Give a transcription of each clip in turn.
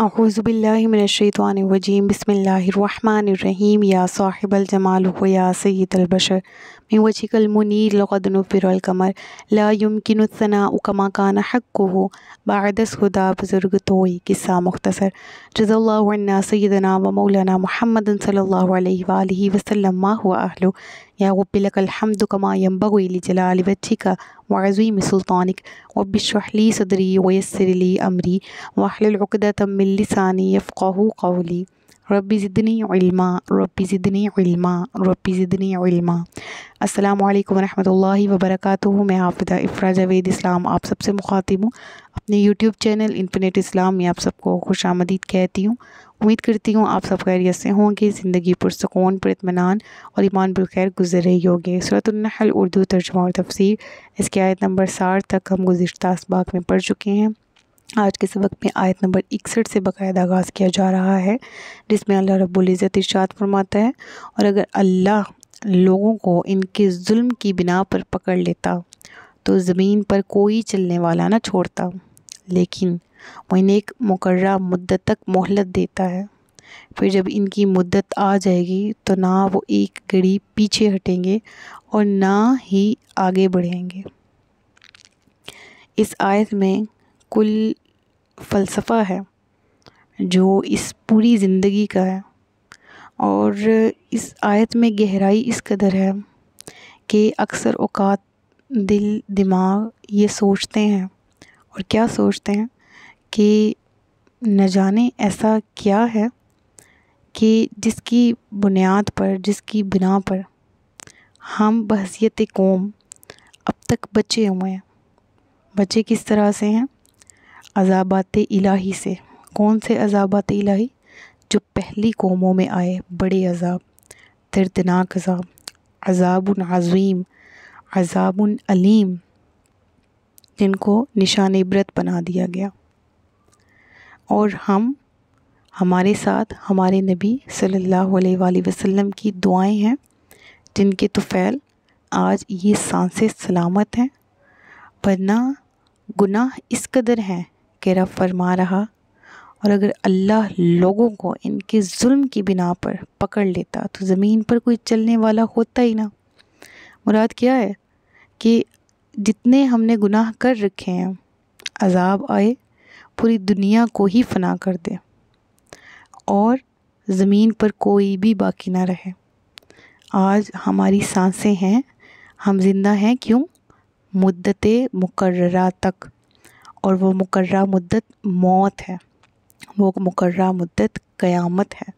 أعوذ بالله من الشيطان الرجيم بسم الله الرحمن الرحيم يا صاحب الجمال ويا سيد البشر من وجهك المنير لقد نفر القمر لا يمكن الثناء كما كان حقه بعد الهدى بزرگ توي قصة مختصر جزا الله عنا سيدنا ومولانا محمد صلى الله عليه وآله وسلم ما هو أهله يا رب لك الحمد كما ينبغي لجلال وجهك وعظيم سلطانك رب اشرح لي صدري ويسر لي أمري واحلل عقدة من لساني يفقه قولي रबी ज़िदनी उल्मा रबी ज़िदनी उल्मा रबी ज़िदनी उल्मा अस्सलाम वालेकुम रहमतुल्लाहि व बरकातुहू मैं हाफिदा इफ्रा जावेद इस्लाम आप सबसे मुखातिब हूँ अपने यूट्यूब चैनल इन्फिनेट इस्लाम में आप सबको खुश आमदीद कहती हूँ उम्मीद करती हूँ आप सब खैरियत से होंगे ज़िंदगी पुरसकून पुरतमान और ईमान बलखैर गुजर रही होगी सूरतनहल उर्दू तर्जमा और तफसीर इसके आयत नंबर साठ तक हम गुज्त इसबाक में पढ़ चुके हैं आज के सबक में आयत नंबर इकसठ से बाकायदा आगाज़ किया जा रहा है जिसमें अल्लाह रब्ज़त इर्शाद फरमाता है और अगर अल्लाह लोगों को इनके जुल्म की बिना पर पकड़ लेता तो ज़मीन पर कोई चलने वाला ना छोड़ता लेकिन वह इन्हें एक मुकर्रा मुद्दत तक मोहलत देता है फिर जब इनकी मुद्दत आ जाएगी तो ना वो एक घड़ी पीछे हटेंगे और ना ही आगे बढ़ेंगे इस आयत में कुल फ़लसफ़ा है जो इस पूरी ज़िंदगी का है और इस आयत में गहराई इस कदर है कि अक्सर औकात दिल दिमाग ये सोचते हैं और क्या सोचते हैं कि न जाने ऐसा क्या है कि जिसकी बुनियाद पर जिसकी बिना पर हम बहसीत कौम अब तक बचे हुए हैं बचे किस तरह से हैं अजाबात इलाही से कौन से अजाबात इलाही जो पहली कौमों में आए बड़े अजाब दर्दनाक अजाब अजाबन अज़ीम अजाबन अलीम जिनको निशान इबरत बना दिया गया और हम हमारे साथ हमारे नबी सल्लल्लाहु अलैहि वसल्लम की दुआएं हैं जिनके तो फ़ैल आज ये सांसें सलामत हैं वरना गुनाह इस कदर हैं के रब फरमा रहा और अगर अल्लाह लोगों को इनके जुल्म की बिना पर पकड़ लेता तो ज़मीन पर कोई चलने वाला होता ही ना मुराद क्या है कि जितने हमने गुनाह कर रखे हैं अजाब आए पूरी दुनिया को ही फना कर दे और ज़मीन पर कोई भी बाकी ना रहे आज हमारी सांसें हैं हम जिंदा हैं क्यों मुद्दत मुकर्रा तक और वो मुकर मुद्दत मौत है वो मुकर मुद्दत क़यामत है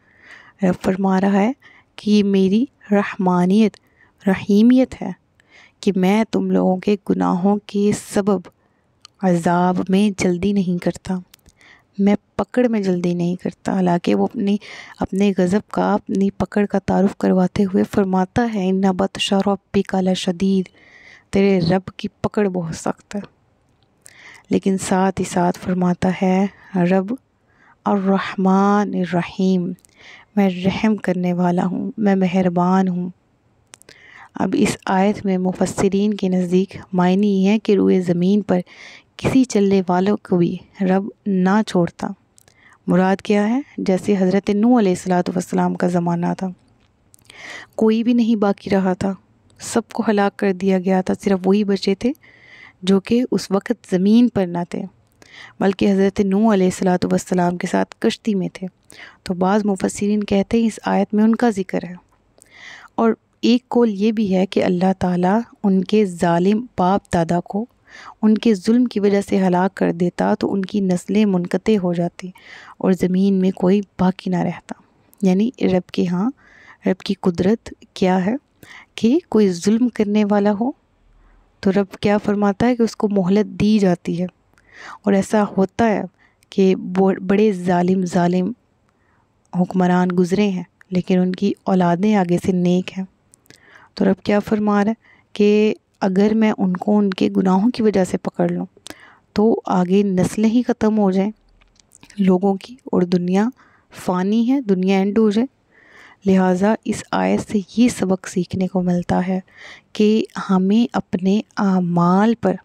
रब फरमा रहा है कि ये मेरी रहमानियत रहीमियत है कि मैं तुम लोगों के गुनाहों के सबब अजाब में जल्दी नहीं करता मैं पकड़ में जल्दी नहीं करता हालांकि वो अपनी अपने गज़ब का अपनी पकड़ का तारुफ करवाते हुए फरमाता है इन्ना बत शरबी काला शदीद तेरे रब की पकड़ बहुत सख्त है लेकिन साथ ही साथ फरमाता है रब और रहमान रहीम मैं रहम करने वाला हूँ मैं मेहरबान हूँ अब इस आयत में मुफसरीन के नज़दीक मायने ये हैं कि रुए ज़मीन पर किसी चलने वालों को भी रब ना छोड़ता मुराद क्या है जैसे हज़रत नू असलातम का ज़माना था कोई भी नहीं बाकी रहा था सबको हलाक कर दिया गया था सिर्फ वही बचे थे जो कि उस वक़्त ज़मीन पर ना थे बल्कि हज़रत नू सलाम के साथ कश्ती में थे तो बाज़ मुफसरिन कहते हैं इस आयत में उनका ज़िक्र है और एक कौल ये भी है कि अल्लाह ताला उनके ालिम बाप दादा को उनके जुल्म की वजह से हलाक कर देता तो उनकी नस्लें मुनक़ हो जाती और ज़मीन में कोई बाकी ना रहता यानी रब के यहाँ रब की कुदरत क्या है कि कोई जुल्म करने वाला हो तो रब क्या फरमाता है कि उसको मोहलत दी जाती है और ऐसा होता है कि बड़े ालिम ालिम हुक्मरान गुज़रे हैं लेकिन उनकी औलादें आगे से नेक हैं तो रब क्या फरमा रहा है कि अगर मैं उनको उनके गुनाहों की वजह से पकड़ लूँ तो आगे नस्लें ही ख़त्म हो जाएं लोगों की और दुनिया फ़ानी है दुनिया एंड हो जाए लिहाजा इस आयत से ये सबक सीखने को मिलता है कि हमें अपने आमाल पर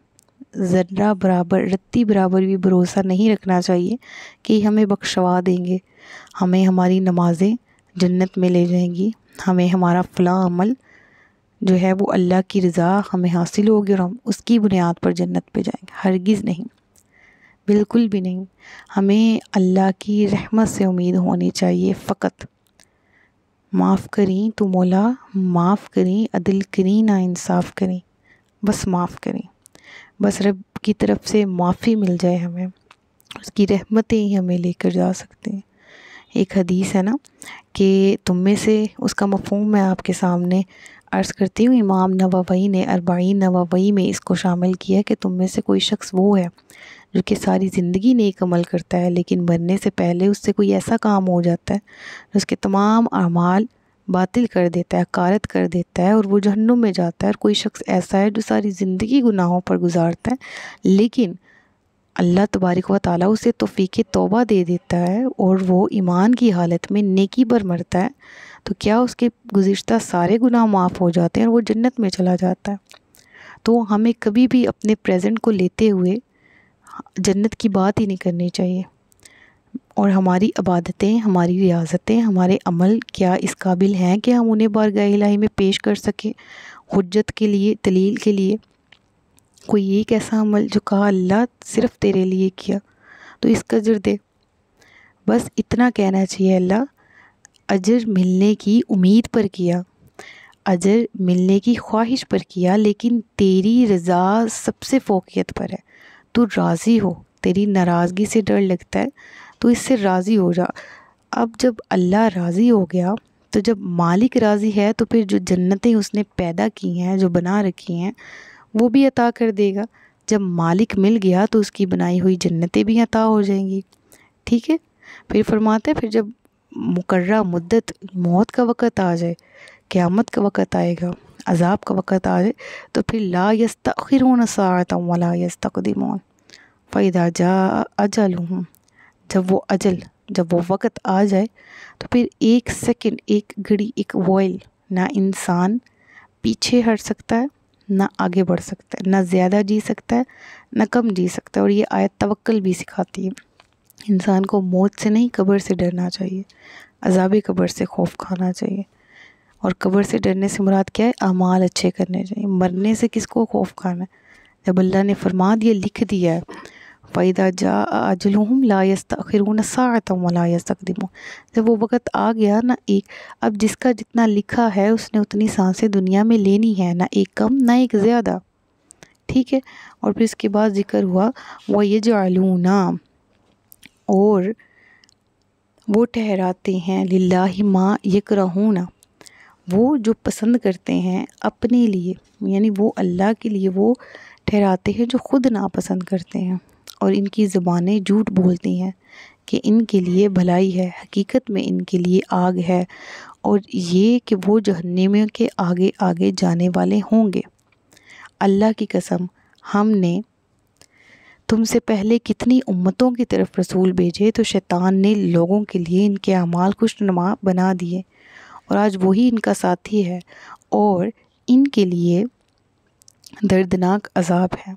ज़र्रा बराबर रत्ती बराबर भी भरोसा नहीं रखना चाहिए कि हमें बख्शवा देंगे हमें हमारी नमाज़ें जन्नत में ले जाएंगी हमें हमारा फला अमल जो है वो अल्लाह की रज़ा हमें हासिल होगी और हम उसकी बुनियाद पर जन्नत पे जाएंगे हरगिज़ नहीं बिल्कुल भी नहीं हमें अल्लाह की रहमत से उम्मीद होनी चाहिए फ़कत माफ़ करें तो मौला माफ़ करें अदल करें ना इंसाफ करें बस माफ़ करें बस रब की तरफ से माफ़ी मिल जाए हमें उसकी रहमतें ही हमें लेकर जा सकते हैं एक हदीस है ना कि तुम में से उसका मफहम मैं आपके सामने अर्ज़ करती हूँ इमाम नवावई ने अरबाइन नवावई में इसको शामिल किया कि तुम में से कोई शख्स वो है जो कि सारी ज़िंदगी नेक अमल करता है लेकिन मरने से पहले उससे कोई ऐसा काम हो जाता है उसके तमाम अमाल बातिल कर देता है कारत कर देता है और वो जहन्नुम में जाता है और कोई शख्स ऐसा है जो सारी ज़िंदगी गुनाहों पर गुजारता है लेकिन अल्लाह तबारक व ताली उसे तोफ़ी तोबा दे देता है और वो ईमान की हालत में नेकी पर मरता है तो क्या उसके गुज्त सारे गुनाह माफ़ हो जाते हैं और वो जन्नत में चला जाता है तो हमें कभी भी अपने प्रेजेंट को लेते हुए जन्नत की बात ही नहीं करनी चाहिए और हमारी इबादतें हमारी रियाजतें हमारे अमल क्या इस काबिल हैं कि हम उन्हें बार गाही में पेश कर सकें हजत के लिए दलील के लिए कोई एक ऐसा अमल जो कहा अल्लाह सिर्फ़ तेरे लिए किया तो इसका जर दे बस इतना कहना चाहिए अल्लाह अजर मिलने की उम्मीद पर किया अजर मिलने की ख्वाहिश पर किया लेकिन तेरी रज़ा सबसे फोकियत पर है तू राज़ी हो तेरी नाराज़गी से डर लगता है तो इससे राज़ी हो जा अब जब अल्लाह राज़ी हो गया तो जब मालिक राज़ी है तो फिर जो जन्नतें उसने पैदा की हैं जो बना रखी हैं वो भी अता कर देगा जब मालिक मिल गया तो उसकी बनाई हुई जन्नतें भी अता हो जाएंगी ठीक है फिर फरमाते हैं फिर जब मुकर मुद्दत मौत का वक़्त आ जाए क़्यामत का वक़्त आएगा अजाब का वक़्त आ जाए तो फिर ला यस्तरून सात वला यस्तकदमोन फ़ैदा जा अजल हूँ जब वो अजल जब वो वक़्त आ जाए तो फिर एक सेकंड एक घड़ी एक वॉयल ना इंसान पीछे हट सकता है ना आगे बढ़ सकता है ना ज़्यादा जी सकता है ना कम जी सकता है और ये आयत तवक्ल भी सिखाती है इंसान को मौत से नहीं कब्र से डरना चाहिए अजाब कब्र से खौफ खाना चाहिए और कब्र से डरने से मुराद क्या है अमाल अच्छे करने चाहिए मरने से किसको खौफ खाना है जब अल्लाह ने फरमा दिया लिख दिया है फायदा जा अजलहम लायस्तरून सातमलायस्तकदम जब वो वक़्त आ गया ना एक अब जिसका जितना लिखा है उसने उतनी सांसें दुनिया में लेनी है ना एक कम ना एक ज़्यादा ठीक है और फिर इसके बाद जिक्र हुआ वह ये ना और वो ठहराते हैं ही माँ ना वो जो पसंद करते हैं अपने लिए यानी वो अल्लाह के लिए वो ठहराते हैं जो ख़ुद नापसंद करते हैं और इनकी ज़बानें झूठ बोलती हैं कि इनके लिए भलाई है हकीकत में इनके लिए आग है और ये कि वो जहन्नमियों के आगे आगे जाने वाले होंगे अल्लाह की कसम हमने तुमसे पहले कितनी उम्मतों की तरफ रसूल भेजे तो शैतान ने लोगों के लिए इनके अमाल खुशनुमा बना दिए और आज वही इनका साथी है और इनके लिए दर्दनाक अजाब है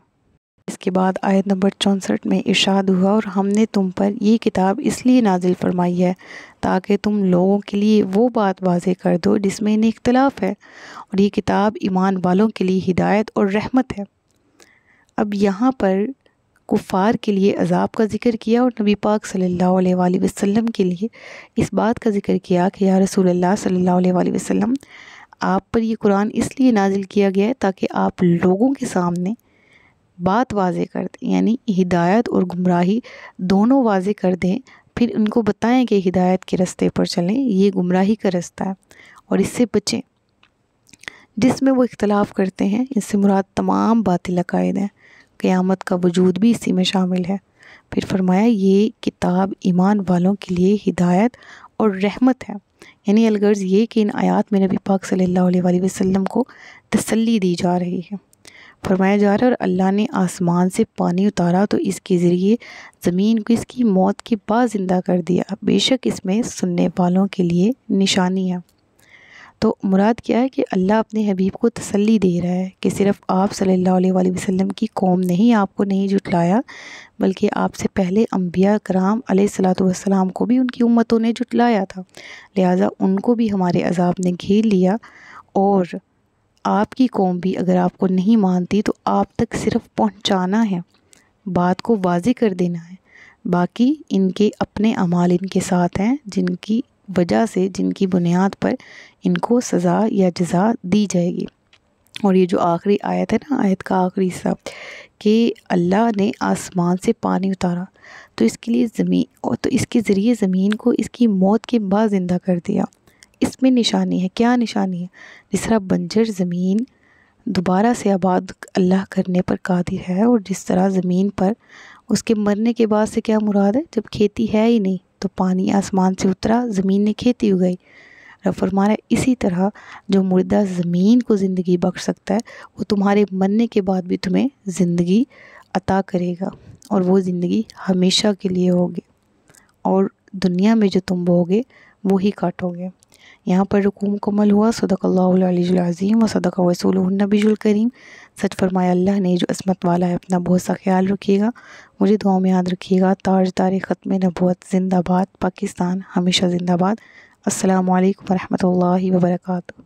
इसके बाद आयत नंबर चौंसठ में इरशाद हुआ और हमने तुम पर यह किताब इसलिए नाजिल फरमाई है ताकि तुम लोगों के लिए वो बात वाजे कर दो जिसमें इन्हें इख्तलाफ है और ये किताब ईमान वालों के लिए हिदायत और रहमत है अब यहाँ पर कुफ़ार के लिए अजाब का जिक्र किया और नबी पाक सल्लल्लाहु अलैहि वसल्लम के लिए इस बात का जिक्र किया कि या रसूल अल्लाह सल्लल्लाहु अलैहि वसल्लम आप पर यह कुरान इसलिए नाजिल किया गया है ताकि आप लोगों के सामने बात वाजे कर दें यानी हिदायत और गुमराही दोनों वाजे कर दें फिर उनको बताएं कि हिदायत के रस्ते पर चलें ये गुमराही का रास्ता है और इससे बचें जिसमें वो इख्तलाफ करते हैं इससे मुराद तमाम बातें लगाए हैं क़यामत का वजूद भी इसी में शामिल है फिर फरमाया ये किताब ईमान वालों के लिए हिदायत और रहमत है यानी अलगर्ज़ ये कि इन आयात में नबी पाक सल्लल्लाहु अलैहि वसल्लम को तसल्ली दी जा रही है फरमाया जा रहा है और अल्लाह ने आसमान से पानी उतारा तो इसके ज़रिए ज़मीन को इसकी मौत के बाद ज़िंदा कर दिया बेशक इसमें सुनने वालों के लिए निशानी है तो मुराद क्या है कि अल्लाह अपने हबीब को तसल्ली दे रहा है कि सिर्फ़ आप सल्लल्लाहु अलैहि वसल्लम की कौम ने ही आपको नहीं जुटलाया बल्कि आपसे पहले अम्बिया कराम सलाम को भी उनकी उम्मतों ने जुटलाया था लिहाजा उनको भी हमारे अजाब ने घेर लिया और आपकी कौम भी अगर आपको नहीं मानती तो आप तक सिर्फ पहुँचाना है बात को वाजी कर देना है बाकी इनके अपने अमाल इनके साथ हैं जिनकी वजह से जिनकी बुनियाद पर इनको सज़ा या जजा दी जाएगी और ये जो आखिरी आयत है ना आयत का आखिरी हिस्सा कि अल्लाह ने आसमान से पानी उतारा तो इसके लिए ज़मीन और तो इसके ज़रिए ज़मीन को इसकी मौत के बाद ज़िंदा कर दिया इसमें निशानी है क्या निशानी है जिस तरह बंजर ज़मीन दोबारा से आबाद अल्लाह करने पर कादिर है और जिस तरह ज़मीन पर उसके मरने के बाद से क्या मुराद है जब खेती है ही नहीं तो पानी आसमान से उतरा ज़मीन ने खेती उगाई रब फरमाना इसी तरह जो मुर्दा ज़मीन को ज़िंदगी बख्श सकता है वो तुम्हारे मरने के बाद भी तुम्हें ज़िंदगी अता करेगा और वो ज़िंदगी हमेशा के लिए होगी और दुनिया में जो तुम बोगे वो ही काटोगे यहाँ पर रुकू मुकम्मल हुआ सदक़ल्लाज़ीम व सदक वसूल नबीजुल करीम सच फरमाया अल्लाह ने जो असमत वाला है अपना बहुत सा ख्याल रखिएगा मुझे दुआ में याद रखिएगा ख़त ख़त्म नबूत ज़िंदाबाद पाकिस्तान हमेशा ज़िंदाबाद अल्लाम वरहमल वर्का